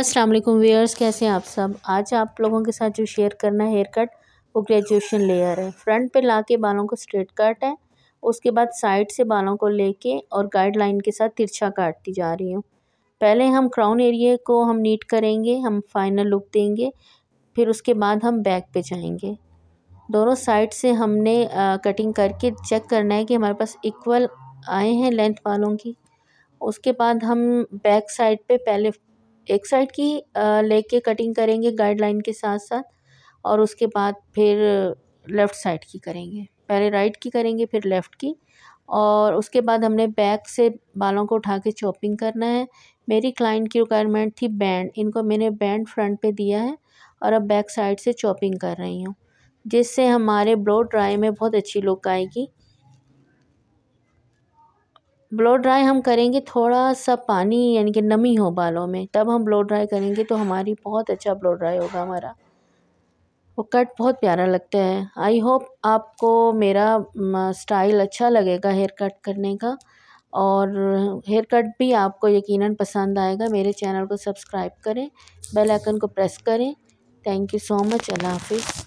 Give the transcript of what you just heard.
अस्सलाम वालेकुम व्यूअर्स कैसे हैं आप सब आज आप लोगों के साथ जो शेयर करना है हेयर कट वो ग्रेजुएशन लेयर है फ्रंट पे ला के बालों को स्ट्रेट कट है उसके बाद साइड से बालों को लेके और गाइडलाइन के साथ तिरछा काटती जा रही हूँ पहले हम क्राउन एरिया को हम नीट करेंगे हम फाइनल लुक देंगे फिर उसके बाद हम बैक पे जाएंगे दोनों साइड से हमने आ, कटिंग करके चेक करना है कि हमारे पास इक्वल आए हैं लेंथ बालों की उसके बाद हम बैक साइड पे पहले एक साइड की लेग के कटिंग करेंगे गाइडलाइन के साथ साथ और उसके बाद फिर लेफ़्ट साइड की करेंगे पहले राइट की करेंगे फिर लेफ़्ट की और उसके बाद हमने बैक से बालों को उठा के चॉपिंग करना है मेरी क्लाइंट की रिक्वायरमेंट थी बैंड इनको मैंने बैंड फ्रंट पे दिया है और अब बैक साइड से चॉपिंग कर रही हूँ जिससे हमारे ब्लो ड्राई में बहुत अच्छी लुक आएगी ब्लो ड्राई हम करेंगे थोड़ा सा पानी यानी कि नमी हो बालों में तब हम ब्लो ड्राई करेंगे तो हमारी बहुत अच्छा ब्लो ड्राई होगा हमारा वो कट बहुत प्यारा लगता है आई होप आपको मेरा स्टाइल अच्छा लगेगा हेयर कट करने का और हेयर कट भी आपको यकीनन पसंद आएगा मेरे चैनल को सब्सक्राइब करें बेल आइकन को प्रेस करें थैंक यू सो मच अल्लाह हाफिज़